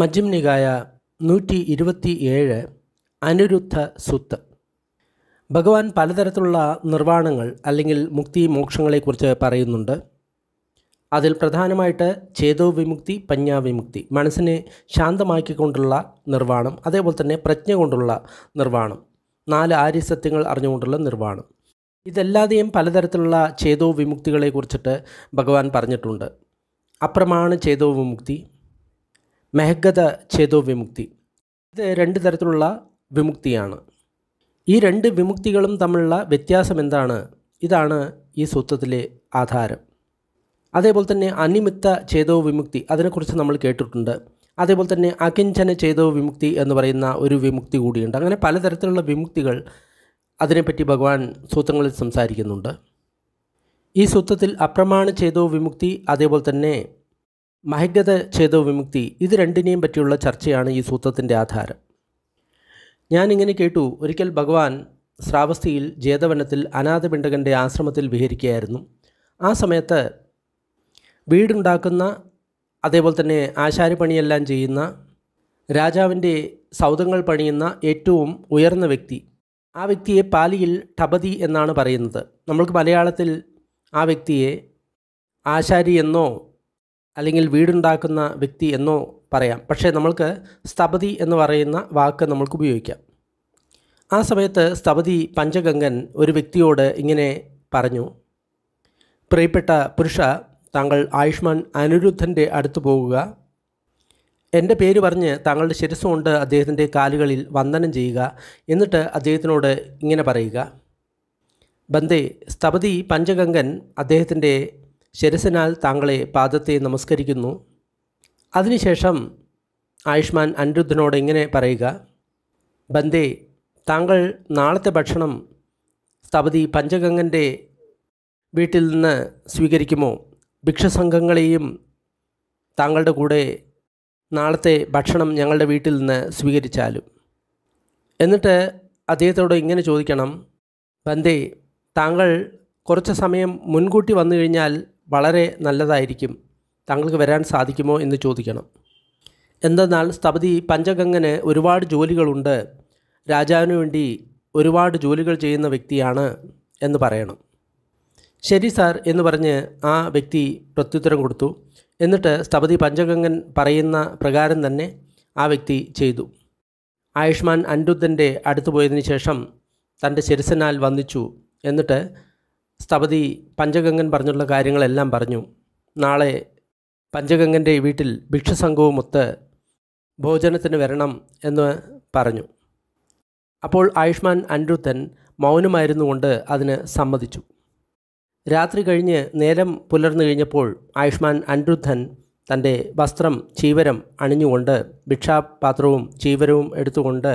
മജ്ജിം നികായ നൂറ്റി ഇരുപത്തി ഏഴ് അനിരുദ്ധ സുത്ത് ഭഗവാൻ പലതരത്തിലുള്ള നിർവ്വാണങ്ങൾ അല്ലെങ്കിൽ മുക്തി മോക്ഷങ്ങളെക്കുറിച്ച് പറയുന്നുണ്ട് അതിൽ പ്രധാനമായിട്ട് ചേതോ വിമുക്തി പഞ്ഞാവിമുക്തി മനസ്സിനെ ശാന്തമാക്കിക്കൊണ്ടുള്ള നിർവ്വാണം അതേപോലെ തന്നെ പ്രജ്ഞ കൊണ്ടുള്ള നിർവ്വാണം നാല് ആര്യസത്യങ്ങൾ അറിഞ്ഞുകൊണ്ടുള്ള നിർവ്വാണം ഇതല്ലാതെയും പലതരത്തിലുള്ള ചേതോ വിമുക്തികളെക്കുറിച്ചിട്ട് ഭഗവാൻ പറഞ്ഞിട്ടുണ്ട് അപ്രമാണ് ചേതോ വിമുക്തി മെഹഗത ഛേദോ വിമുക്തി ഇത് രണ്ട് തരത്തിലുള്ള വിമുക്തിയാണ് ഈ രണ്ട് വിമുക്തികളും തമ്മിലുള്ള വ്യത്യാസം എന്താണ് ഇതാണ് ഈ സൂത്രത്തിലെ ആധാരം അതേപോലെ തന്നെ അനിമിത്ത ഛേദോ വിമുക്തി അതിനെക്കുറിച്ച് നമ്മൾ കേട്ടിട്ടുണ്ട് അതേപോലെ തന്നെ അകിഞ്ചന ഛേദോ വിമുക്തി എന്ന് പറയുന്ന ഒരു വിമുക്തി കൂടിയുണ്ട് അങ്ങനെ പലതരത്തിലുള്ള വിമുക്തികൾ അതിനെപ്പറ്റി ഭഗവാൻ സൂത്രങ്ങളിൽ സംസാരിക്കുന്നുണ്ട് ഈ സൂത്രത്തിൽ അപ്രമാണ ഛേദോ വിമുക്തി അതേപോലെ തന്നെ മഹിഗത ചേതോ വിമുക്തി ഇത് രണ്ടിനെയും പറ്റിയുള്ള ചർച്ചയാണ് ഈ സൂത്രത്തിൻ്റെ ആധാരം ഞാനിങ്ങനെ കേട്ടു ഒരിക്കൽ ഭഗവാൻ ശ്രാവസ്തിയിൽ ജേതവനത്തിൽ അനാഥപിണ്ടകൻ്റെ ആശ്രമത്തിൽ വിഹരിക്കുകയായിരുന്നു ആ സമയത്ത് വീടുണ്ടാക്കുന്ന അതേപോലെ തന്നെ ആശാരിപ്പണിയെല്ലാം ചെയ്യുന്ന രാജാവിൻ്റെ സൗധങ്ങൾ പണിയുന്ന ഏറ്റവും ഉയർന്ന വ്യക്തി ആ വ്യക്തിയെ പാലിയിൽ ടപതി എന്നാണ് പറയുന്നത് നമ്മൾക്ക് മലയാളത്തിൽ ആ വ്യക്തിയെ ആശാരി എന്നോ അല്ലെങ്കിൽ വീടുണ്ടാക്കുന്ന വ്യക്തി എന്നോ പറയാം പക്ഷേ നമ്മൾക്ക് സ്തപതി എന്ന് പറയുന്ന വാക്ക് നമ്മൾക്ക് ഉപയോഗിക്കാം ആ സമയത്ത് സ്തപതി പഞ്ചഗംഗൻ ഒരു വ്യക്തിയോട് ഇങ്ങനെ പറഞ്ഞു പ്രിയപ്പെട്ട പുരുഷ താങ്കൾ ആയുഷ്മാൻ അനിരുദ്ധൻ്റെ അടുത്ത് പോകുക എൻ്റെ പേര് പറഞ്ഞ് താങ്കളുടെ ശിരസ് കൊണ്ട് അദ്ദേഹത്തിൻ്റെ കാലുകളിൽ വന്ദനം ചെയ്യുക എന്നിട്ട് അദ്ദേഹത്തിനോട് ഇങ്ങനെ പറയുക ബന്ദേ സ്തപതി പഞ്ചഗംഗൻ അദ്ദേഹത്തിൻ്റെ ശിരസനാൽ താങ്കളെ പാദത്തെ നമസ്കരിക്കുന്നു അതിനുശേഷം ആയുഷ്മാൻ അനിരുദ്ധനോട് ഇങ്ങനെ പറയുക ബന്ദേ താങ്കൾ നാളത്തെ ഭക്ഷണം സ്ഥപതി പഞ്ചഗംഗൻ്റെ വീട്ടിൽ നിന്ന് സ്വീകരിക്കുമോ ഭിക്ഷസംഘങ്ങളെയും താങ്കളുടെ കൂടെ നാളത്തെ ഭക്ഷണം ഞങ്ങളുടെ വീട്ടിൽ നിന്ന് സ്വീകരിച്ചാലും എന്നിട്ട് അദ്ദേഹത്തോട് ഇങ്ങനെ ചോദിക്കണം ബന്ദേ താങ്കൾ കുറച്ച് സമയം മുൻകൂട്ടി വന്നു കഴിഞ്ഞാൽ വളരെ നല്ലതായിരിക്കും താങ്കൾക്ക് വരാൻ സാധിക്കുമോ എന്ന് ചോദിക്കണം എന്തെന്നാൽ സ്ഥപതി പഞ്ചഗംഗന് ഒരുപാട് ജോലികളുണ്ട് രാജാവിന് വേണ്ടി ഒരുപാട് ജോലികൾ ചെയ്യുന്ന വ്യക്തിയാണ് എന്ന് പറയണം ശരി സാർ എന്ന് പറഞ്ഞ് ആ വ്യക്തി പ്രത്യുത്തരം കൊടുത്തു എന്നിട്ട് സ്ഥപതി പഞ്ചഗംഗൻ പറയുന്ന പ്രകാരം തന്നെ ആ വ്യക്തി ചെയ്തു ആയുഷ്മാൻ അനിരുദ്ധൻ്റെ അടുത്തു പോയതിനു ശേഷം തൻ്റെ ശിരസനാൽ വന്നിച്ചു എന്നിട്ട് സ്ഥപതി പഞ്ചഗംഗൻ പറഞ്ഞുള്ള കാര്യങ്ങളെല്ലാം പറഞ്ഞു നാളെ പഞ്ചഗംഗൻ്റെ വീട്ടിൽ ഭിക്ഷസംഘവുമൊത്ത് ഭോജനത്തിന് വരണം എന്ന് പറഞ്ഞു അപ്പോൾ ആയുഷ്മാൻ അനിരുദ്ധൻ മൗനമായിരുന്നുകൊണ്ട് അതിന് സമ്മതിച്ചു രാത്രി കഴിഞ്ഞ് നേരം പുലർന്നു കഴിഞ്ഞപ്പോൾ ആയുഷ്മാൻ അനിരുദ്ധൻ തൻ്റെ വസ്ത്രം ചീവരം അണിഞ്ഞുകൊണ്ട് ഭിക്ഷാപാത്രവും ചീവരവും എടുത്തുകൊണ്ട്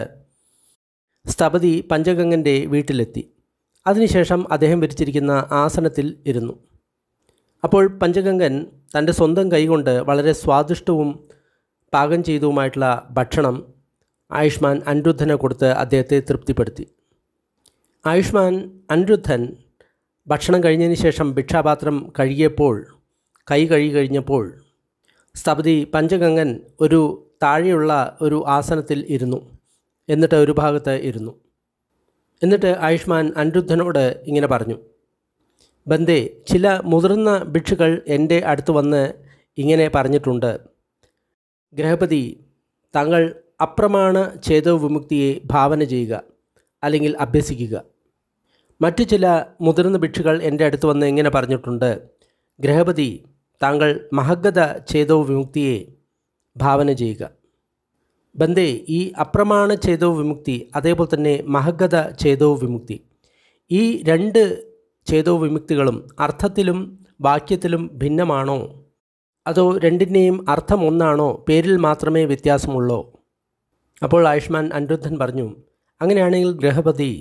സ്ഥപതി പഞ്ചഗംഗൻ്റെ വീട്ടിലെത്തി അതിനുശേഷം അദ്ദേഹം വിരിച്ചിരിക്കുന്ന ആസനത്തിൽ ഇരുന്നു അപ്പോൾ പഞ്ചഗംഗൻ തൻ്റെ സ്വന്തം കൈകൊണ്ട് വളരെ സ്വാദിഷ്ടവും പാകം ചെയ്തതുമായിട്ടുള്ള ഭക്ഷണം ആയുഷ്മാൻ അനിരുദ്ധനെ കൊടുത്ത് അദ്ദേഹത്തെ തൃപ്തിപ്പെടുത്തി ആയുഷ്മാൻ അനിരുദ്ധൻ ഭക്ഷണം കഴിഞ്ഞതിന് ശേഷം ഭിക്ഷാപാത്രം കഴുകിയപ്പോൾ കൈ കഴുകി കഴിഞ്ഞപ്പോൾ സ്തപതി പഞ്ചഗംഗൻ ഒരു താഴെയുള്ള ഒരു ആസനത്തിൽ ഇരുന്നു എന്നിട്ട് ഒരു ഭാഗത്ത് ഇരുന്നു എന്നിട്ട് ആയുഷ്മാൻ അനിരുദ്ധനോട് ഇങ്ങനെ പറഞ്ഞു ബന്ദേ ചില മുതിർന്ന ഭിക്ഷുക്കൾ എൻ്റെ അടുത്ത് വന്ന് ഇങ്ങനെ പറഞ്ഞിട്ടുണ്ട് ഗ്രഹപതി തങ്ങൾ അപ്രമാണ ചേതോ വിമുക്തിയെ ഭാവന ചെയ്യുക അല്ലെങ്കിൽ അഭ്യസിക്കുക മറ്റു ചില മുതിർന്ന ഭിക്ഷുകൾ എൻ്റെ അടുത്ത് വന്ന് ഇങ്ങനെ പറഞ്ഞിട്ടുണ്ട് ഗ്രഹപതി താങ്കൾ മഹഗത ചേതോ വിമുക്തിയെ ഭാവന ചെയ്യുക ബന്ദേ ഈ അപ്രമാണ ചേതോ വിമുക്തി അതേപോലെ തന്നെ മഹഗത ചേതോ വിമുക്തി ഈ രണ്ട് ചേതോ വിമുക്തികളും അർത്ഥത്തിലും വാക്യത്തിലും ഭിന്നമാണോ അതോ രണ്ടിൻ്റെയും അർത്ഥം ഒന്നാണോ പേരിൽ മാത്രമേ വ്യത്യാസമുള്ളോ അപ്പോൾ ആയുഷ്മാൻ അനിരുദ്ധൻ പറഞ്ഞു അങ്ങനെയാണെങ്കിൽ ഗൃഹപതി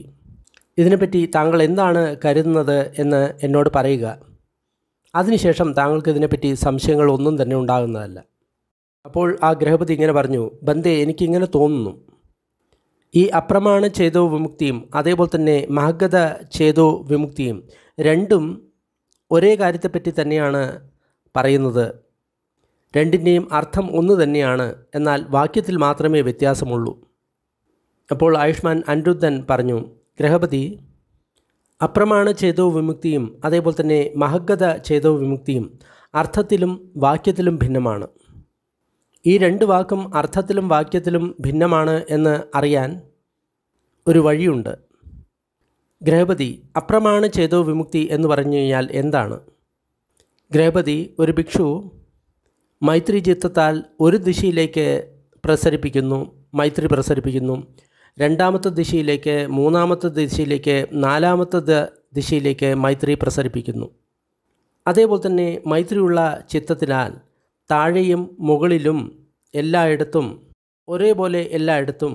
ഇതിനെപ്പറ്റി താങ്കൾ എന്താണ് കരുതുന്നത് എന്ന് എന്നോട് പറയുക അതിനുശേഷം താങ്കൾക്ക് ഇതിനെപ്പറ്റി ഒന്നും തന്നെ ഉണ്ടാകുന്നതല്ല അപ്പോൾ ആ ഗ്രഹപതി ഇങ്ങനെ പറഞ്ഞു ബന്ധേ എനിക്കിങ്ങനെ തോന്നുന്നു ഈ അപ്രമാണ ചേതോ വിമുക്തിയും അതേപോലെ തന്നെ മഹഗത ചേതോ വിമുക്തിയും രണ്ടും ഒരേ കാര്യത്തെപ്പറ്റി തന്നെയാണ് പറയുന്നത് രണ്ടിൻ്റെയും അർത്ഥം ഒന്ന് തന്നെയാണ് എന്നാൽ വാക്യത്തിൽ മാത്രമേ വ്യത്യാസമുള്ളൂ അപ്പോൾ ആയുഷ്മാൻ അനിരുദ്ധൻ പറഞ്ഞു ഗ്രഹപതി അപ്രമാണ ചേതോ വിമുക്തിയും അതേപോലെ തന്നെ മഹഗത ചേതോ വിമുക്തിയും അർത്ഥത്തിലും വാക്യത്തിലും ഭിന്നമാണ് ഈ രണ്ട് വാക്കും അർത്ഥത്തിലും വാക്യത്തിലും ഭിന്നമാണ് എന്ന് അറിയാൻ ഒരു വഴിയുണ്ട് ഗ്രഹപതി അപ്രമാണ ചേതോ വിമുക്തി എന്ന് പറഞ്ഞു കഴിഞ്ഞാൽ എന്താണ് ഗ്രഹപതി ഒരു ഭിക്ഷു മൈത്രിചിത്തത്താൽ ഒരു ദിശയിലേക്ക് പ്രസരിപ്പിക്കുന്നു മൈത്രി പ്രസരിപ്പിക്കുന്നു രണ്ടാമത്തെ ദിശയിലേക്ക് മൂന്നാമത്തെ ദിശയിലേക്ക് നാലാമത്തെ ദിശയിലേക്ക് മൈത്രി പ്രസരിപ്പിക്കുന്നു അതേപോലെ തന്നെ മൈത്രിയുള്ള ചിത്തത്തിനാൽ താഴെയും മുകളിലും എല്ലായിടത്തും ഒരേപോലെ എല്ലായിടത്തും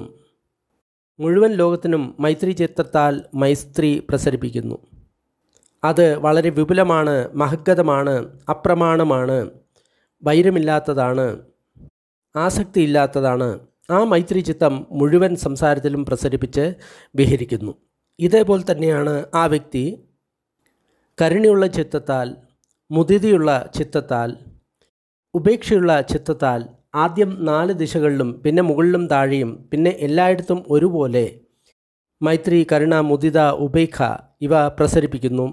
മുഴുവൻ ലോകത്തിനും മൈത്രി ചിത്രത്താൽ മൈസ്ത്രി പ്രസരിപ്പിക്കുന്നു അത് വളരെ വിപുലമാണ് മഹഗതമാണ് അപ്രമാണമാണ് വൈരമില്ലാത്തതാണ് ആസക്തിയില്ലാത്തതാണ് ആ മൈത്രി ചിത്തം മുഴുവൻ സംസാരത്തിലും പ്രസരിപ്പിച്ച് വിഹരിക്കുന്നു ഇതേപോലെ തന്നെയാണ് ആ വ്യക്തി കരുണിയുള്ള ചിത്തത്താൽ മുതിതിയുള്ള ചിത്തത്താൽ ഉപേക്ഷയുള്ള ചിത്തത്താൽ ആദ്യം നാല് ദിശകളിലും പിന്നെ മുകളിലും താഴെയും പിന്നെ എല്ലായിടത്തും ഒരുപോലെ മൈത്രി കരുണ മുദിത ഉപേക്ഷ ഇവ പ്രസരിപ്പിക്കുന്നു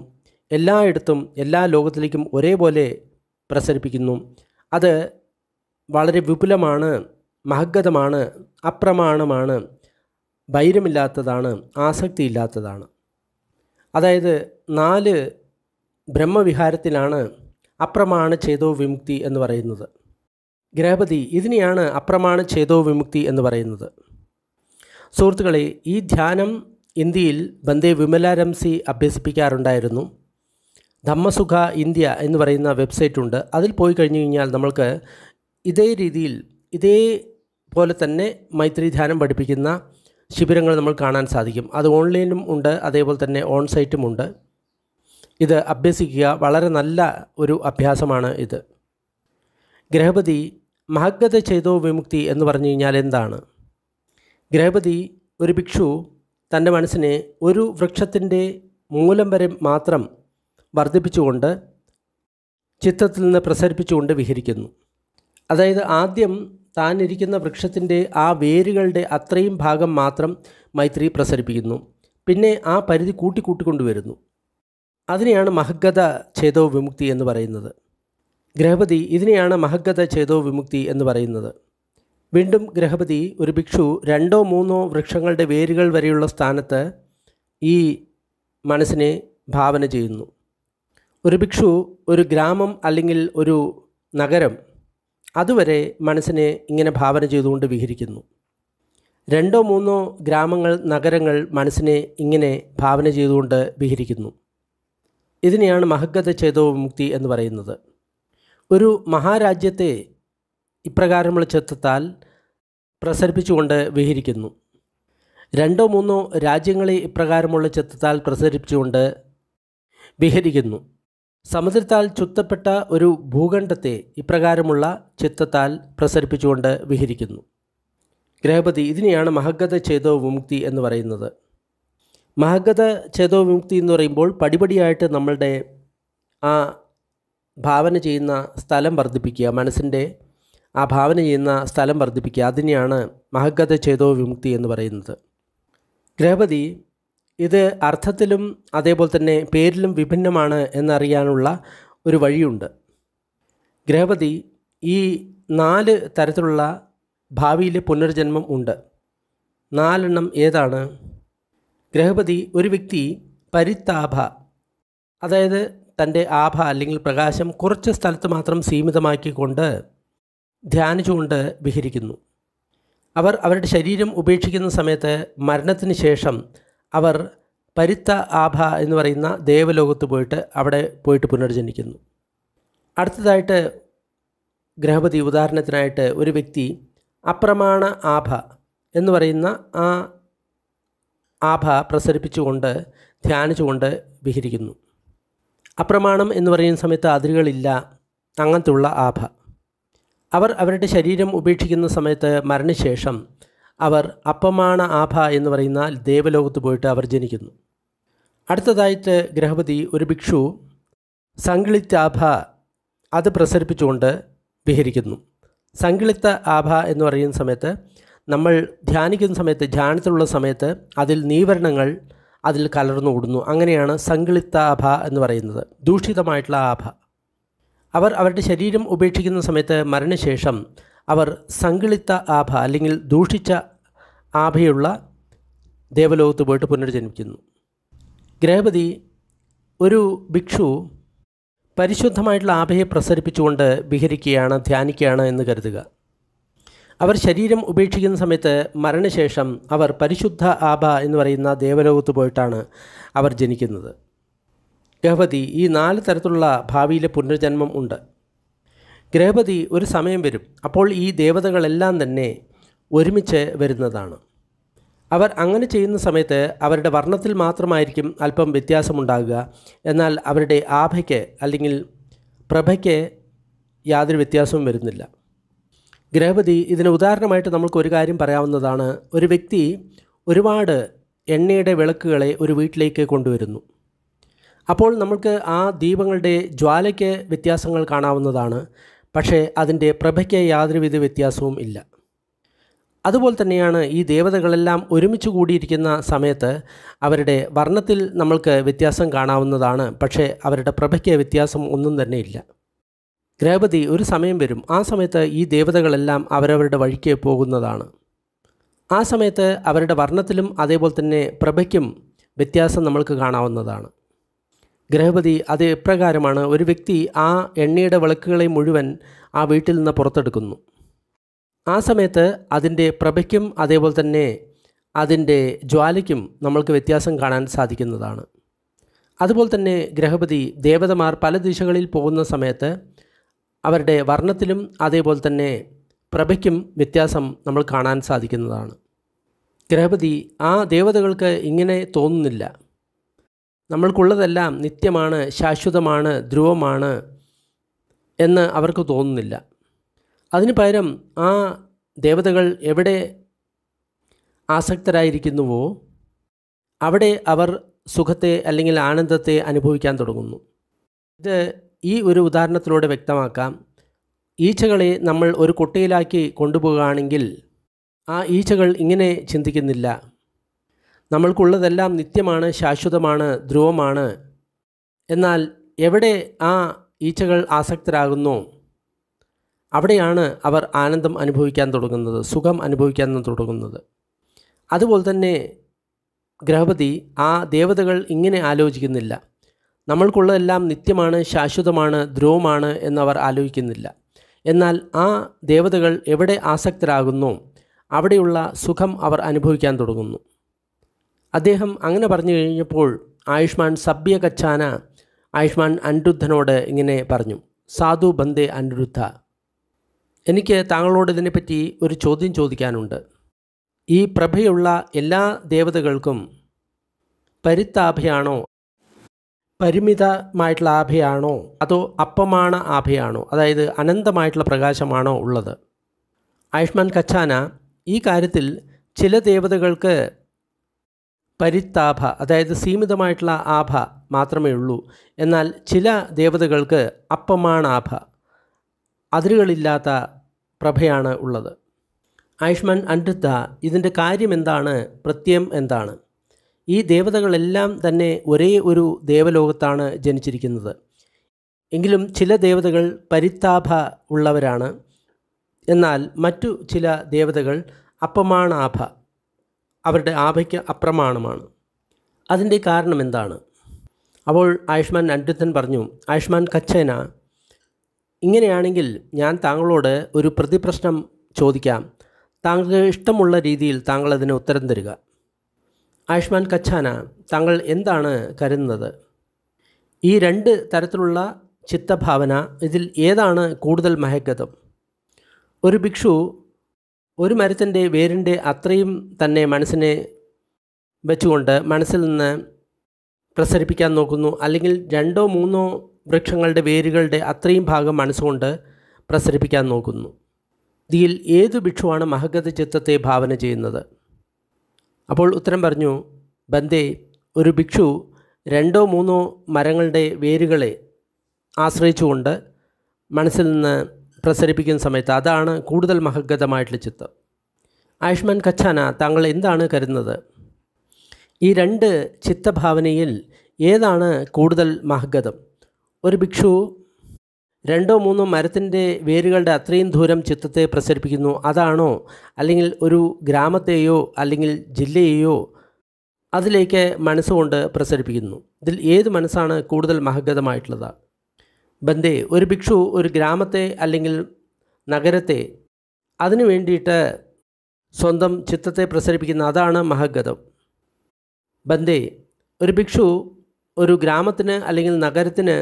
എല്ലായിടത്തും എല്ലാ ലോകത്തിലേക്കും ഒരേപോലെ പ്രസരിപ്പിക്കുന്നു അത് വളരെ വിപുലമാണ് മഹഗതമാണ് അപ്രമാണമാണ് ഭൈരമില്ലാത്തതാണ് ആസക്തിയില്ലാത്തതാണ് അതായത് നാല് ബ്രഹ്മവിഹാരത്തിലാണ് അപ്രമാണ ചേതോ വിമുക്തി എന്ന് പറയുന്നത് ഗ്രഹപതി ഇതിനെയാണ് അപ്രമാണ ചേതോ വിമുക്തി എന്ന് പറയുന്നത് സുഹൃത്തുക്കളെ ഈ ധ്യാനം ഇന്ത്യയിൽ ബന്ദേ വിമല രംസി അഭ്യസിപ്പിക്കാറുണ്ടായിരുന്നു ധമ്മസുഖ ഇന്ത്യ എന്ന് പറയുന്ന വെബ്സൈറ്റ് ഉണ്ട് അതിൽ പോയി കഴിഞ്ഞു കഴിഞ്ഞാൽ നമ്മൾക്ക് ഇതേ രീതിയിൽ ഇതേ പോലെ തന്നെ മൈത്രി ധ്യാനം പഠിപ്പിക്കുന്ന ശിബിരങ്ങൾ നമ്മൾ കാണാൻ സാധിക്കും അത് ഓൺലൈനും ഉണ്ട് അതേപോലെ തന്നെ ഓൺസൈറ്റും ഉണ്ട് ഇത് അഭ്യസിക്കുക വളരെ നല്ല ഒരു അഭ്യാസമാണ് ഇത് ഗ്രഹപതി മഹഗത ചെയ്തോ വിമുക്തി എന്ന് പറഞ്ഞു കഴിഞ്ഞാൽ എന്താണ് ഗ്രഹപതി ഒരു ഭിക്ഷു തൻ്റെ മനസ്സിനെ ഒരു വൃക്ഷത്തിൻ്റെ മൂലം വരെ മാത്രം വർദ്ധിപ്പിച്ചുകൊണ്ട് ചിത്രത്തിൽ നിന്ന് പ്രസരിപ്പിച്ചുകൊണ്ട് വിഹരിക്കുന്നു അതായത് ആദ്യം താനിരിക്കുന്ന വൃക്ഷത്തിൻ്റെ ആ വേരുകളുടെ അത്രയും ഭാഗം മാത്രം മൈത്രി പ്രസരിപ്പിക്കുന്നു പിന്നെ ആ പരിധി കൂട്ടിക്കൂട്ടിക്കൊണ്ടുവരുന്നു അതിനെയാണ് മഹഗത ഛേദോ വിമുക്തി എന്ന് പറയുന്നത് ഗ്രഹപതി ഇതിനെയാണ് മഹഗത ഛേദോ വിമുക്തി എന്ന് പറയുന്നത് വീണ്ടും ഗ്രഹപതി ഒരു ഭിക്ഷു രണ്ടോ മൂന്നോ വൃക്ഷങ്ങളുടെ വേരുകൾ വരെയുള്ള സ്ഥാനത്ത് ഈ മനസ്സിനെ ഭാവന ചെയ്യുന്നു ഒരു ഭിക്ഷു ഒരു ഗ്രാമം അല്ലെങ്കിൽ ഒരു നഗരം അതുവരെ മനസ്സിനെ ഇങ്ങനെ ഭാവന ചെയ്തുകൊണ്ട് വിഹരിക്കുന്നു രണ്ടോ മൂന്നോ ഗ്രാമങ്ങൾ നഗരങ്ങൾ മനസ്സിനെ ഇങ്ങനെ ഭാവന ചെയ്തുകൊണ്ട് വിഹരിക്കുന്നു ഇതിനെയാണ് മഹഗത ചേതോ വിമുക്തി എന്ന് പറയുന്നത് ഒരു മഹാരാജ്യത്തെ ഇപ്രകാരമുള്ള ചെത്തത്താൽ പ്രസരിപ്പിച്ചുകൊണ്ട് വിഹരിക്കുന്നു രണ്ടോ മൂന്നോ രാജ്യങ്ങളെ ഇപ്രകാരമുള്ള ചെത്തത്താൽ പ്രസരിപ്പിച്ചുകൊണ്ട് വിഹരിക്കുന്നു സമുദ്രത്താൽ ചുത്തപ്പെട്ട ഒരു ഭൂഖണ്ഡത്തെ ഇപ്രകാരമുള്ള ചിത്തത്താൽ പ്രസരിപ്പിച്ചുകൊണ്ട് വിഹരിക്കുന്നു ഗ്രഹപതി ഇതിനെയാണ് മഹഗത ചേതോ വിമുക്തി എന്ന് പറയുന്നത് മഹഗത ചേതോ വിമുക്തി എന്ന് പറയുമ്പോൾ പടിപടിയായിട്ട് നമ്മളുടെ ആ ഭാവന ചെയ്യുന്ന സ്ഥലം വർദ്ധിപ്പിക്കുക മനസ്സിൻ്റെ ആ ഭാവന ചെയ്യുന്ന സ്ഥലം വർദ്ധിപ്പിക്കുക അതിനെയാണ് മഹഗത ചേതോ വിമുക്തി എന്ന് പറയുന്നത് ഗ്രഹപതി ഇത് അർത്ഥത്തിലും അതേപോലെ തന്നെ പേരിലും വിഭിന്നമാണ് എന്നറിയാനുള്ള ഒരു വഴിയുണ്ട് ഗ്രഹപതി ഈ നാല് തരത്തിലുള്ള ഭാവിയിലെ പുനർജന്മം ഉണ്ട് നാലെണ്ണം ഏതാണ് ഗ്രഹപതി ഒരു വ്യക്തി പരിത്താഭ അതായത് തൻ്റെ ആഭ അല്ലെങ്കിൽ പ്രകാശം കുറച്ച് സ്ഥലത്ത് മാത്രം സീമിതമാക്കിക്കൊണ്ട് ധ്യാനിച്ചുകൊണ്ട് വിഹരിക്കുന്നു അവർ അവരുടെ ശരീരം ഉപേക്ഷിക്കുന്ന സമയത്ത് മരണത്തിന് ശേഷം അവർ പരിത്ത ആഭ എന്ന് പറയുന്ന ദേവലോകത്ത് പോയിട്ട് അവിടെ പോയിട്ട് പുനർജനിക്കുന്നു അടുത്തതായിട്ട് ഗ്രഹപതി ഉദാഹരണത്തിനായിട്ട് ഒരു വ്യക്തി അപ്രമാണ ആഭ എന്ന് പറയുന്ന ആ ആഭ പ്രസരിപ്പിച്ചുകൊണ്ട് ധ്യാനിച്ചുകൊണ്ട് വിഹരിക്കുന്നു അപ്രമാണം എന്ന് പറയുന്ന സമയത്ത് അതിരുകളില്ല അങ്ങനത്തുള്ള ആഭ അവർ അവരുടെ ശരീരം ഉപേക്ഷിക്കുന്ന സമയത്ത് മരണശേഷം അവർ അപ്പമാണ ആഭ എന്ന് പറയുന്ന ദേവലോകത്ത് പോയിട്ട് അവർ ജനിക്കുന്നു അടുത്തതായിട്ട് ഗ്രഹപതി ഒരു ഭിക്ഷു സംകിളിത്ത ആഭ അത് പ്രസരിപ്പിച്ചുകൊണ്ട് വിഹരിക്കുന്നു സങ്കിളിത്ത ആഭ എന്ന് പറയുന്ന സമയത്ത് നമ്മൾ ധ്യാനിക്കുന്ന സമയത്ത് ധ്യാനത്തിലുള്ള സമയത്ത് അതിൽ നീവരണങ്ങൾ അതിൽ കലർന്നു ഓടുന്നു അങ്ങനെയാണ് സങ്കളിത്താഭ എന്ന് പറയുന്നത് ദൂഷിതമായിട്ടുള്ള ആഭ അവർ അവരുടെ ശരീരം ഉപേക്ഷിക്കുന്ന സമയത്ത് മരണശേഷം അവർ സങ്കളിത്ത ആഭ അല്ലെങ്കിൽ ദൂഷിച്ച ആഭയുള്ള ദേവലോകത്ത് പോയിട്ട് പുനർജനിക്കുന്നു ഗ്രഹപതി ഒരു ഭിക്ഷു പരിശുദ്ധമായിട്ടുള്ള ആഭയെ പ്രസരിപ്പിച്ചുകൊണ്ട് വിഹരിക്കുകയാണ് ധ്യാനിക്കുകയാണ് എന്ന് കരുതുക അവർ ശരീരം ഉപേക്ഷിക്കുന്ന സമയത്ത് മരണശേഷം അവർ പരിശുദ്ധ ആഭ എന്ന് പറയുന്ന ദേവലോകത്ത് പോയിട്ടാണ് അവർ ജനിക്കുന്നത് ഗൃഹപതി ഈ നാല് തരത്തിലുള്ള ഭാവിയിലെ പുനർജന്മം ഉണ്ട് ഗൃഹപതി ഒരു സമയം വരും അപ്പോൾ ഈ ദേവതകളെല്ലാം തന്നെ ഒരുമിച്ച് വരുന്നതാണ് അവർ അങ്ങനെ ചെയ്യുന്ന സമയത്ത് അവരുടെ വർണ്ണത്തിൽ മാത്രമായിരിക്കും അല്പം വ്യത്യാസമുണ്ടാകുക എന്നാൽ അവരുടെ ആഭയ്ക്ക് അല്ലെങ്കിൽ പ്രഭയ്ക്ക് യാതൊരു വ്യത്യാസവും വരുന്നില്ല ഗ്രഹപതി ഇതിന് ഉദാഹരണമായിട്ട് നമുക്ക് ഒരു കാര്യം പറയാവുന്നതാണ് ഒരു വ്യക്തി ഒരുപാട് എണ്ണയുടെ വിളക്കുകളെ ഒരു വീട്ടിലേക്ക് കൊണ്ടുവരുന്നു അപ്പോൾ നമുക്ക് ആ ദീപങ്ങളുടെ ജ്വാലയ്ക്ക് വ്യത്യാസങ്ങൾ കാണാവുന്നതാണ് പക്ഷേ അതിൻ്റെ പ്രഭയ്ക്ക് യാതൊരുവിധ വ്യത്യാസവും ഇല്ല അതുപോലെ തന്നെയാണ് ഈ ദേവതകളെല്ലാം ഒരുമിച്ച് കൂടിയിരിക്കുന്ന സമയത്ത് അവരുടെ വർണ്ണത്തിൽ നമ്മൾക്ക് വ്യത്യാസം കാണാവുന്നതാണ് പക്ഷേ അവരുടെ പ്രഭയ്ക്ക് വ്യത്യാസം ഒന്നും തന്നെ ഇല്ല ഗ്രഹപതി ഒരു സമയം വരും ആ സമയത്ത് ഈ ദേവതകളെല്ലാം അവരവരുടെ വഴിക്ക് പോകുന്നതാണ് ആ സമയത്ത് അവരുടെ വർണ്ണത്തിലും അതേപോലെ തന്നെ പ്രഭയ്ക്കും വ്യത്യാസം നമ്മൾക്ക് കാണാവുന്നതാണ് ഗ്രഹപതി അത് എപ്രകാരമാണ് ഒരു വ്യക്തി ആ എണ്ണയുടെ വിളക്കുകളെ മുഴുവൻ ആ വീട്ടിൽ നിന്ന് പുറത്തെടുക്കുന്നു ആ സമയത്ത് അതിൻ്റെ പ്രഭയ്ക്കും അതേപോലെ തന്നെ അതിൻ്റെ ജ്വാലയ്ക്കും നമ്മൾക്ക് വ്യത്യാസം കാണാൻ സാധിക്കുന്നതാണ് അതുപോലെ തന്നെ ഗ്രഹപതി ദേവതമാർ പല ദിശകളിൽ പോകുന്ന സമയത്ത് അവരുടെ വർണ്ണത്തിലും അതേപോലെ തന്നെ പ്രഭയ്ക്കും വ്യത്യാസം നമ്മൾ കാണാൻ സാധിക്കുന്നതാണ് ഗ്രഹപതി ആ ദേവതകൾക്ക് ഇങ്ങനെ തോന്നുന്നില്ല നമ്മൾക്കുള്ളതെല്ലാം നിത്യമാണ് ശാശ്വതമാണ് ധ്രുവമാണ് എന്ന് അവർക്ക് തോന്നുന്നില്ല അതിനു പകരം ആ ദേവതകൾ എവിടെ ആസക്തരായിരിക്കുന്നുവോ അവിടെ അവർ സുഖത്തെ അല്ലെങ്കിൽ ആനന്ദത്തെ അനുഭവിക്കാൻ തുടങ്ങുന്നു ഇത് ഈ ഒരു ഉദാഹരണത്തിലൂടെ വ്യക്തമാക്കാം ഈച്ചകളെ നമ്മൾ ഒരു കുട്ടയിലാക്കി കൊണ്ടുപോകുകയാണെങ്കിൽ ആ ഈച്ചകൾ ഇങ്ങനെ ചിന്തിക്കുന്നില്ല നമ്മൾക്കുള്ളതെല്ലാം നിത്യമാണ് ശാശ്വതമാണ് ധ്രുവമാണ് എന്നാൽ എവിടെ ആ ഈച്ചകൾ ആസക്തരാകുന്നു അവിടെയാണ് അവർ ആനന്ദം അനുഭവിക്കാൻ തുടങ്ങുന്നത് സുഖം അനുഭവിക്കാൻ തുടങ്ങുന്നത് അതുപോലെ തന്നെ ഗ്രഹപതി ആ ദേവതകൾ ഇങ്ങനെ ആലോചിക്കുന്നില്ല നമ്മൾക്കുള്ളതെല്ലാം നിത്യമാണ് ശാശ്വതമാണ് ധ്രുവമാണ് എന്നവർ ആലോചിക്കുന്നില്ല എന്നാൽ ആ ദേവതകൾ എവിടെ ആസക്തരാകുന്നു അവിടെയുള്ള സുഖം അവർ അനുഭവിക്കാൻ തുടങ്ങുന്നു അദ്ദേഹം അങ്ങനെ പറഞ്ഞു കഴിഞ്ഞപ്പോൾ ആയുഷ്മാൻ സഭ്യ കച്ചാന ആയുഷ്മാൻ അനിരുദ്ധനോട് ഇങ്ങനെ പറഞ്ഞു സാധു ബന്ദേ അനിരുദ്ധ എനിക്ക് താങ്കളോട് ഇതിനെപ്പറ്റി ഒരു ചോദ്യം ചോദിക്കാനുണ്ട് ഈ പ്രഭയുള്ള എല്ലാ ദേവതകൾക്കും പരിത്താഭയാണോ പരിമിതമായിട്ടുള്ള ആഭയാണോ അതോ അപ്പമാണ് ആഭയാണോ അതായത് അനന്തമായിട്ടുള്ള പ്രകാശമാണോ ഉള്ളത് ആയുഷ്മാൻ കച്ചാന ഈ കാര്യത്തിൽ ചില ദേവതകൾക്ക് പരിത്താഭ അതായത് സീമിതമായിട്ടുള്ള ആഭ മാത്രമേ ഉള്ളൂ എന്നാൽ ചില ദേവതകൾക്ക് അപ്പമാണാഭ അതിരുകളില്ലാത്ത പ്രഭയാണ് ഉള്ളത് ആയുഷ്മാൻ അൻഡുദ്ധ ഇതിൻ്റെ കാര്യം എന്താണ് പ്രത്യയം എന്താണ് ഈ ദേവതകളെല്ലാം തന്നെ ഒരേ ഒരു ദേവലോകത്താണ് ജനിച്ചിരിക്കുന്നത് എങ്കിലും ചില ദേവതകൾ പരിത്താപ ഉള്ളവരാണ് എന്നാൽ മറ്റു ചില ദേവതകൾ അപ്പമാണാഭ അവരുടെ ആഭയ്ക്ക് അപ്രമാണമാണ് അതിൻ്റെ കാരണം എന്താണ് അപ്പോൾ ആയുഷ്മാൻ അനിരുദ്ധൻ പറഞ്ഞു ആയുഷ്മാൻ കച്ചേന ഇങ്ങനെയാണെങ്കിൽ ഞാൻ താങ്കളോട് ഒരു പ്രതിപ്രശ്നം ചോദിക്കാം താങ്കൾക്ക് ഇഷ്ടമുള്ള രീതിയിൽ താങ്കൾ അതിന് ഉത്തരം തരിക ആയുഷ്മാൻ കച്ചാന താങ്കൾ എന്താണ് കരുതുന്നത് ഈ രണ്ട് തരത്തിലുള്ള ചിത്തഭാവന ഇതിൽ ഏതാണ് കൂടുതൽ മഹക്കതം ഒരു ഭിക്ഷു ഒരു മരത്തിൻ്റെ വേരിൻ്റെ അത്രയും തന്നെ മനസ്സിനെ വെച്ചുകൊണ്ട് മനസ്സിൽ നിന്ന് പ്രസരിപ്പിക്കാൻ നോക്കുന്നു അല്ലെങ്കിൽ രണ്ടോ മൂന്നോ വൃക്ഷങ്ങളുടെ വേരുകളുടെ അത്രയും ഭാഗം മനസ്സുകൊണ്ട് പ്രസരിപ്പിക്കാൻ നോക്കുന്നു ഇതിൽ ഏതു ഭിക്ഷുവാണ് മഹഗത ചിത്തത്തെ ഭാവന ചെയ്യുന്നത് അപ്പോൾ ഉത്തരം പറഞ്ഞു ബന്ദേ ഒരു ഭിക്ഷു രണ്ടോ മൂന്നോ മരങ്ങളുടെ വേരുകളെ ആശ്രയിച്ചുകൊണ്ട് മനസ്സിൽ നിന്ന് പ്രസരിപ്പിക്കുന്ന സമയത്ത് അതാണ് കൂടുതൽ മഹഗതമായിട്ടുള്ള ചിത്രം ആയുഷ്മാൻ ഖച്ചാന താങ്കൾ എന്താണ് കരുതുന്നത് ഈ രണ്ട് ചിത്തഭാവനയിൽ ഏതാണ് കൂടുതൽ മഹഗതം ഒരു ഭിക്ഷു രണ്ടോ മൂന്നോ മരത്തിൻ്റെ വേരുകളുടെ അത്രയും ദൂരം ചിത്രത്തെ പ്രസരിപ്പിക്കുന്നു അതാണോ അല്ലെങ്കിൽ ഒരു ഗ്രാമത്തെയോ അല്ലെങ്കിൽ ജില്ലയെയോ അതിലേക്ക് മനസ്സുകൊണ്ട് പ്രസരിപ്പിക്കുന്നു ഇതിൽ ഏത് മനസ്സാണ് കൂടുതൽ മഹഗതമായിട്ടുള്ളത് ബന്ദേ ഒരു ഭിക്ഷു ഒരു ഗ്രാമത്തെ അല്ലെങ്കിൽ നഗരത്തെ അതിനു വേണ്ടിയിട്ട് സ്വന്തം ചിത്തത്തെ പ്രസരിപ്പിക്കുന്ന അതാണ് മഹഗതം ബന്ദേ ഒരു ഭിക്ഷു ഒരു ഗ്രാമത്തിന് അല്ലെങ്കിൽ നഗരത്തിന്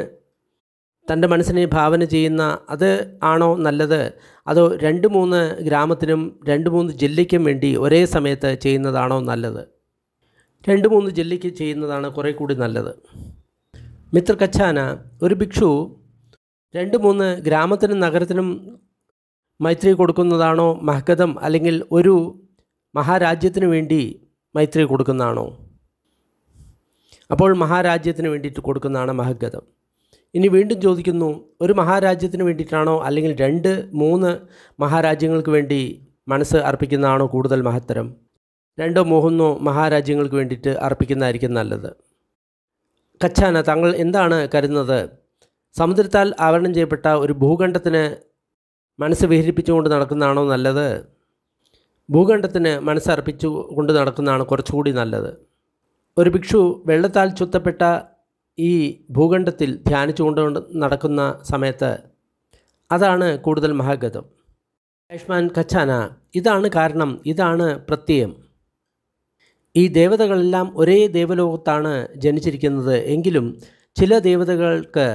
തൻ്റെ മനസ്സിനെ ഭാവന ചെയ്യുന്ന അത് ആണോ നല്ലത് അതോ രണ്ട് മൂന്ന് ഗ്രാമത്തിനും രണ്ട് മൂന്ന് ജില്ലയ്ക്കും വേണ്ടി ഒരേ സമയത്ത് ചെയ്യുന്നതാണോ നല്ലത് രണ്ട് മൂന്ന് ജില്ലയ്ക്ക് ചെയ്യുന്നതാണ് കുറേ കൂടി നല്ലത് മിത്ര കച്ചാന ഒരു ഭിക്ഷു രണ്ട് മൂന്ന് ഗ്രാമത്തിനും നഗരത്തിനും മൈത്രി കൊടുക്കുന്നതാണോ മഹഗതം അല്ലെങ്കിൽ ഒരു മഹാരാജ്യത്തിന് വേണ്ടി മൈത്രി കൊടുക്കുന്നതാണോ അപ്പോൾ മഹാരാജ്യത്തിന് വേണ്ടിയിട്ട് കൊടുക്കുന്നതാണ് മഹഗതം ഇനി വീണ്ടും ചോദിക്കുന്നു ഒരു മഹാരാജ്യത്തിന് വേണ്ടിയിട്ടാണോ അല്ലെങ്കിൽ രണ്ട് മൂന്ന് മഹാരാജ്യങ്ങൾക്ക് വേണ്ടി മനസ്സ് അർപ്പിക്കുന്നതാണോ കൂടുതൽ മഹത്തരം രണ്ടോ മൂന്നോ മഹാരാജ്യങ്ങൾക്ക് വേണ്ടിയിട്ട് അർപ്പിക്കുന്നതായിരിക്കും നല്ലത് കച്ചാന താങ്കൾ എന്താണ് കരുതുന്നത് സമുദ്രത്താൽ ആവരണം ചെയ്യപ്പെട്ട ഒരു ഭൂഖണ്ഡത്തിന് മനസ്സ് വിഹരിപ്പിച്ചുകൊണ്ട് നടക്കുന്നതാണോ നല്ലത് ഭൂഖണ്ഡത്തിന് മനസ്സർപ്പിച്ചു കൊണ്ട് നടക്കുന്നതാണ് കുറച്ചുകൂടി നല്ലത് ഒരു ഭിക്ഷു വെള്ളത്താൽ ചുത്തപ്പെട്ട ഈ ഭൂഖണ്ഡത്തിൽ ധ്യാനിച്ചുകൊണ്ട് നടക്കുന്ന സമയത്ത് അതാണ് കൂടുതൽ മഹാഗതം ആയുഷ്മാൻ ഖച്ചാന ഇതാണ് കാരണം ഇതാണ് പ്രത്യയം ഈ ദേവതകളെല്ലാം ഒരേ ദേവലോകത്താണ് ജനിച്ചിരിക്കുന്നത് എങ്കിലും ചില ദേവതകൾക്ക്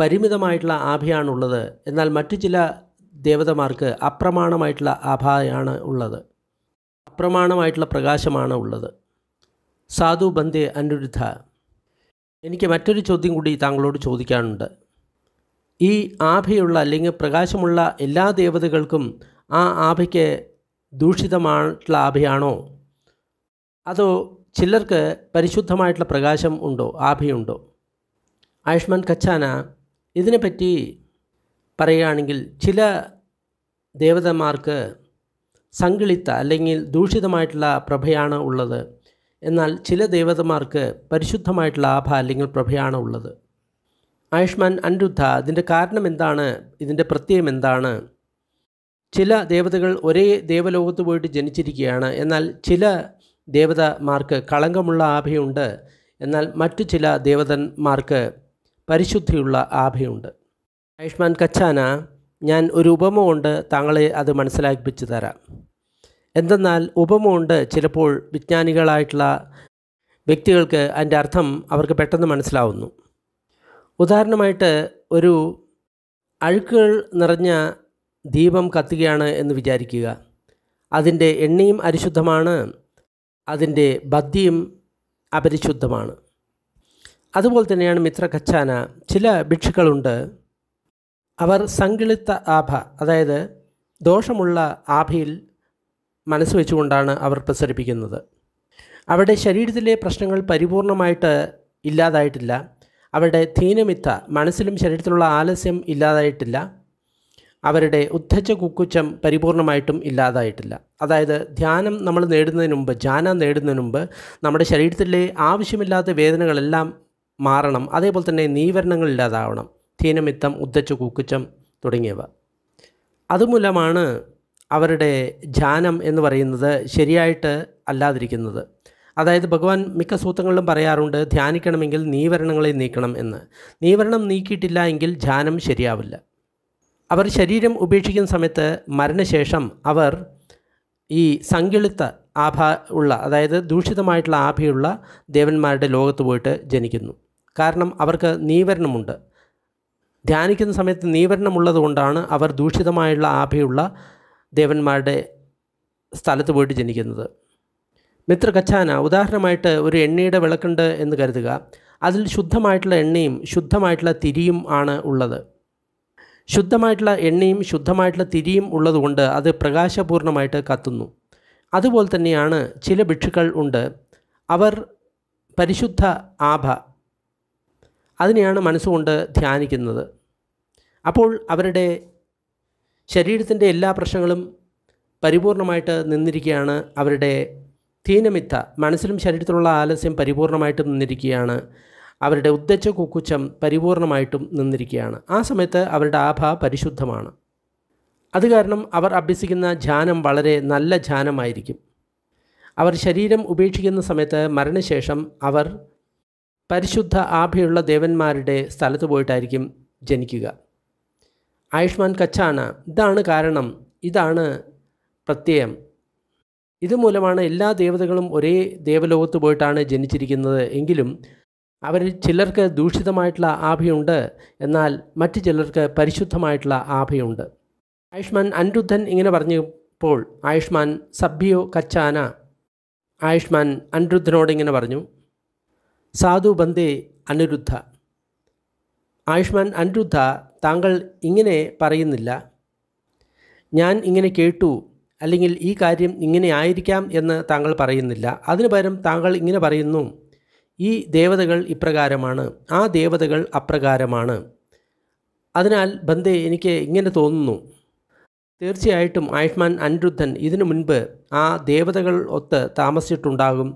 പരിമിതമായിട്ടുള്ള ആഭയാണുള്ളത് എന്നാൽ മറ്റു ചില ദേവതമാർക്ക് അപ്രമാണമായിട്ടുള്ള ആഭയാണ് ഉള്ളത് അപ്രമാണമായിട്ടുള്ള പ്രകാശമാണ് ഉള്ളത് സാധു ബന്ധേ അനുരുദ്ധ എനിക്ക് മറ്റൊരു ചോദ്യം കൂടി താങ്കളോട് ചോദിക്കാനുണ്ട് ഈ ആഭയുള്ള അല്ലെങ്കിൽ പ്രകാശമുള്ള എല്ലാ ദേവതകൾക്കും ആ ആഭയ്ക്ക് ദൂഷിതമായിട്ടുള്ള ആഭയാണോ അതോ ചിലർക്ക് പരിശുദ്ധമായിട്ടുള്ള പ്രകാശം ഉണ്ടോ ആഭയുണ്ടോ ആയുഷ്മാൻ ഖച്ചാന ഇതിനെപ്പറ്റി പറയുകയാണെങ്കിൽ ചില ദേവതമാർക്ക് സങ്കിളിത്ത അല്ലെങ്കിൽ ദൂഷിതമായിട്ടുള്ള പ്രഭയാണ് ഉള്ളത് എന്നാൽ ചില ദേവതമാർക്ക് പരിശുദ്ധമായിട്ടുള്ള ആഭ അല്ലെങ്കിൽ പ്രഭയാണ് ഉള്ളത് ആയുഷ്മാൻ അനിരുദ്ധ ഇതിൻ്റെ കാരണം എന്താണ് ഇതിൻ്റെ പ്രത്യയം എന്താണ് ചില ദേവതകൾ ഒരേ ദേവലോകത്ത് പോയിട്ട് ജനിച്ചിരിക്കുകയാണ് എന്നാൽ ചില ദേവതമാർക്ക് കളങ്കമുള്ള ആഭയുണ്ട് എന്നാൽ മറ്റു ചില ദേവതന്മാർക്ക് പരിശുദ്ധിയുള്ള ആഭയുണ്ട് ആയുഷ്മാൻ കച്ചാന ഞാൻ ഒരു ഉപമ കൊണ്ട് താങ്കളെ അത് മനസ്സിലാക്കിപ്പിച്ചു തരാം എന്തെന്നാൽ ഉപമുണ്ട് ചിലപ്പോൾ വിജ്ഞാനികളായിട്ടുള്ള വ്യക്തികൾക്ക് അതിൻ്റെ അർത്ഥം അവർക്ക് പെട്ടെന്ന് മനസ്സിലാവുന്നു ഉദാഹരണമായിട്ട് ഒരു അഴുക്കുകൾ നിറഞ്ഞ ദീപം കത്തുകയാണ് എന്ന് വിചാരിക്കുക അതിൻ്റെ എണ്ണയും അരിശുദ്ധമാണ് അതിൻ്റെ ബദ്ധിയും അപരിശുദ്ധമാണ് അതുപോലെ തന്നെയാണ് മിത്ര കച്ചാന ചില ഭിക്ഷുക്കളുണ്ട് അവർ സങ്കിളിത്ത ആഭ അതായത് ദോഷമുള്ള ആഭയിൽ മനസ്സ് വെച്ചുകൊണ്ടാണ് അവർ പ്രസരിപ്പിക്കുന്നത് അവരുടെ ശരീരത്തിലെ പ്രശ്നങ്ങൾ പരിപൂർണമായിട്ട് ഇല്ലാതായിട്ടില്ല അവരുടെ ധീനമിത്ത മനസ്സിലും ശരീരത്തിലുള്ള ആലസ്യം ഇല്ലാതായിട്ടില്ല അവരുടെ ഉദ്ധച്ച കുക്കുച്ചം പരിപൂർണമായിട്ടും ഇല്ലാതായിട്ടില്ല അതായത് ധ്യാനം നമ്മൾ നേടുന്നതിന് മുമ്പ് ജാന നേടുന്നതിന് മുമ്പ് നമ്മുടെ ശരീരത്തിലെ ആവശ്യമില്ലാത്ത വേദനകളെല്ലാം മാറണം അതേപോലെ തന്നെ നീവരണങ്ങൾ ഇല്ലാതാവണം ധീനമിത്തം ഉദ്ധച്ച കുക്കുച്ചം തുടങ്ങിയവ അതുമൂലമാണ് അവരുടെ ധ്യാനം എന്ന് പറയുന്നത് ശരിയായിട്ട് അല്ലാതിരിക്കുന്നത് അതായത് ഭഗവാൻ മിക്ക സൂത്രങ്ങളിലും പറയാറുണ്ട് ധ്യാനിക്കണമെങ്കിൽ നീവരണങ്ങളെ നീക്കണം എന്ന് നീവരണം നീക്കിയിട്ടില്ല എങ്കിൽ ധ്യാനം ശരിയാവില്ല അവർ ശരീരം ഉപേക്ഷിക്കുന്ന സമയത്ത് മരണശേഷം അവർ ഈ സങ്കിളിത്ത ആഭ ഉള്ള അതായത് ദൂഷിതമായിട്ടുള്ള ആഭയുള്ള ദേവന്മാരുടെ ലോകത്ത് പോയിട്ട് ജനിക്കുന്നു കാരണം അവർക്ക് നീവരണമുണ്ട് ധ്യാനിക്കുന്ന സമയത്ത് നീവരണമുള്ളത് കൊണ്ടാണ് അവർ ദൂഷിതമായുള്ള ആഭയുള്ള ദേവന്മാരുടെ സ്ഥലത്ത് പോയിട്ട് ജനിക്കുന്നത് മിത്ര കച്ചാന ഉദാഹരണമായിട്ട് ഒരു എണ്ണയുടെ വിളക്കുണ്ട് എന്ന് കരുതുക അതിൽ ശുദ്ധമായിട്ടുള്ള എണ്ണയും ശുദ്ധമായിട്ടുള്ള തിരിയും ആണ് ഉള്ളത് ശുദ്ധമായിട്ടുള്ള എണ്ണയും ശുദ്ധമായിട്ടുള്ള തിരിയും ഉള്ളതുകൊണ്ട് അത് പ്രകാശപൂർണമായിട്ട് കത്തുന്നു അതുപോലെ തന്നെയാണ് ചില ഭിക്ഷുക്കൾ ഉണ്ട് അവർ പരിശുദ്ധ ആഭ അതിനെയാണ് മനസ്സുകൊണ്ട് ധ്യാനിക്കുന്നത് അപ്പോൾ അവരുടെ ശരീരത്തിൻ്റെ എല്ലാ പ്രശ്നങ്ങളും പരിപൂർണമായിട്ട് നിന്നിരിക്കുകയാണ് അവരുടെ ധീനമിത്ത മനസ്സിലും ശരീരത്തിലുള്ള ആലസ്യം പരിപൂർണമായിട്ടും നിന്നിരിക്കുകയാണ് അവരുടെ ഉദ്ദച്ച കുക്കുച്ചം പരിപൂർണമായിട്ടും നിന്നിരിക്കുകയാണ് ആ സമയത്ത് അവരുടെ ആഭ പരിശുദ്ധമാണ് അത് കാരണം അവർ അഭ്യസിക്കുന്ന ധ്യാനം വളരെ നല്ല ധ്യാനമായിരിക്കും അവർ ശരീരം ഉപേക്ഷിക്കുന്ന സമയത്ത് മരണശേഷം അവർ പരിശുദ്ധ ആഭയുള്ള ദേവന്മാരുടെ സ്ഥലത്ത് പോയിട്ടായിരിക്കും ജനിക്കുക ആയുഷ്മാൻ കച്ചാണ് ഇതാണ് കാരണം ഇതാണ് പ്രത്യയം ഇതുമൂലമാണ് എല്ലാ ദേവതകളും ഒരേ ദേവലോകത്ത് പോയിട്ടാണ് ജനിച്ചിരിക്കുന്നത് എങ്കിലും അവരിൽ ചിലർക്ക് ദൂഷിതമായിട്ടുള്ള ആഭയുണ്ട് എന്നാൽ മറ്റു ചിലർക്ക് പരിശുദ്ധമായിട്ടുള്ള ആഭയുണ്ട് ആയുഷ്മാൻ അനിരുദ്ധൻ ഇങ്ങനെ പറഞ്ഞപ്പോൾ ആയുഷ്മാൻ സഭ്യോ കച്ചാന ആയുഷ്മാൻ അനിരുദ്ധനോട് ഇങ്ങനെ പറഞ്ഞു സാധു ബന്ദേ അനിരുദ്ധ ആയുഷ്മാൻ അനിരുദ്ധ താങ്കൾ ഇങ്ങനെ പറയുന്നില്ല ഞാൻ ഇങ്ങനെ കേട്ടു അല്ലെങ്കിൽ ഈ കാര്യം ഇങ്ങനെ ആയിരിക്കാം എന്ന് താങ്കൾ പറയുന്നില്ല അതിനു പകരം താങ്കൾ ഇങ്ങനെ പറയുന്നു ഈ ദേവതകൾ ഇപ്രകാരമാണ് ആ ദേവതകൾ അപ്രകാരമാണ് അതിനാൽ ബന്ധേ എനിക്ക് ഇങ്ങനെ തോന്നുന്നു തീർച്ചയായിട്ടും ആയുഷ്മാൻ അനിരുദ്ധൻ ഇതിനു മുൻപ് ആ ദേവതകൾ ഒത്ത് താമസിച്ചിട്ടുണ്ടാകും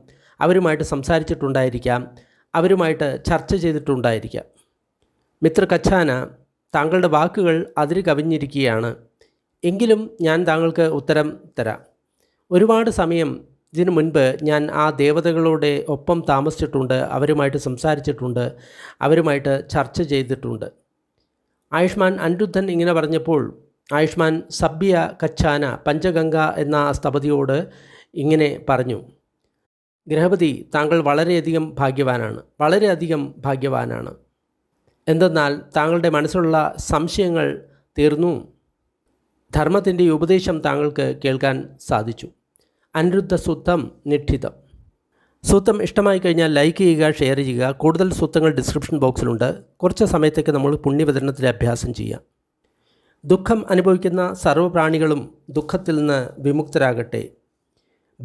അവരുമായിട്ട് സംസാരിച്ചിട്ടുണ്ടായിരിക്കാം അവരുമായിട്ട് ചർച്ച ചെയ്തിട്ടുണ്ടായിരിക്കാം മിത്ര കച്ചാന താങ്കളുടെ വാക്കുകൾ അതിര് കവിഞ്ഞിരിക്കുകയാണ് എങ്കിലും ഞാൻ താങ്കൾക്ക് ഉത്തരം തരാം ഒരുപാട് സമയം ഇതിനു മുൻപ് ഞാൻ ആ ദേവതകളുടെ ഒപ്പം താമസിച്ചിട്ടുണ്ട് അവരുമായിട്ട് സംസാരിച്ചിട്ടുണ്ട് അവരുമായിട്ട് ചർച്ച ചെയ്തിട്ടുണ്ട് ആയുഷ്മാൻ അനിരുദ്ധൻ ഇങ്ങനെ പറഞ്ഞപ്പോൾ ആയുഷ്മാൻ സബ്യ കച്ചാന പഞ്ചഗംഗ എന്ന സ്ഥപതിയോട് ഇങ്ങനെ പറഞ്ഞു ഗ്രഹപതി താങ്കൾ വളരെയധികം ഭാഗ്യവാനാണ് വളരെയധികം ഭാഗ്യവാനാണ് എന്തെന്നാൽ താങ്കളുടെ മനസ്സിലുള്ള സംശയങ്ങൾ തീർന്നു ധർമ്മത്തിൻ്റെ ഉപദേശം താങ്കൾക്ക് കേൾക്കാൻ സാധിച്ചു അനിരുദ്ധ സുത്തം നിഠിതം സുത്തം ഇഷ്ടമായി കഴിഞ്ഞാൽ ലൈക്ക് ചെയ്യുക ഷെയർ ചെയ്യുക കൂടുതൽ സുത്തങ്ങൾ ഡിസ്ക്രിപ്ഷൻ ബോക്സിലുണ്ട് കുറച്ച് സമയത്തേക്ക് നമ്മൾ പുണ്യവിതരണത്തിൻ്റെ അഭ്യാസം ചെയ്യാം ദുഃഖം അനുഭവിക്കുന്ന സർവ്വപ്രാണികളും ദുഃഖത്തിൽ നിന്ന് വിമുക്തരാകട്ടെ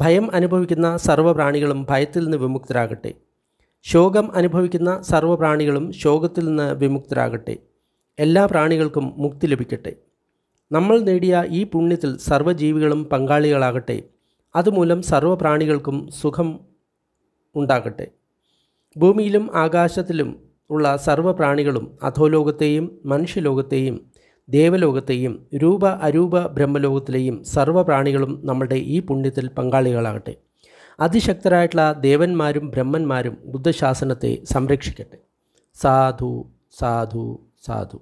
ഭയം അനുഭവിക്കുന്ന സർവ്വപ്രാണികളും ഭയത്തിൽ നിന്ന് വിമുക്തരാകട്ടെ ശോകം അനുഭവിക്കുന്ന സർവ്വപ്രാണികളും ശോകത്തിൽ നിന്ന് വിമുക്തരാകട്ടെ എല്ലാ പ്രാണികൾക്കും മുക്തി ലഭിക്കട്ടെ നമ്മൾ നേടിയ ഈ പുണ്യത്തിൽ സർവ്വജീവികളും പങ്കാളികളാകട്ടെ അതുമൂലം സർവ്വപ്രാണികൾക്കും സുഖം ഉണ്ടാകട്ടെ ഭൂമിയിലും ആകാശത്തിലും ഉള്ള സർവ്വപ്രാണികളും അധോലോകത്തെയും മനുഷ്യലോകത്തെയും ദേവലോകത്തെയും രൂപ അരൂപ ബ്രഹ്മലോകത്തിലെയും സർവ്വപ്രാണികളും നമ്മുടെ ഈ പുണ്യത്തിൽ പങ്കാളികളാകട്ടെ അതിശക്തരായിട്ടുള്ള ദേവന്മാരും ബ്രഹ്മന്മാരും ബുദ്ധശാസനത്തെ സംരക്ഷിക്കട്ടെ സാധു സാധു സാധു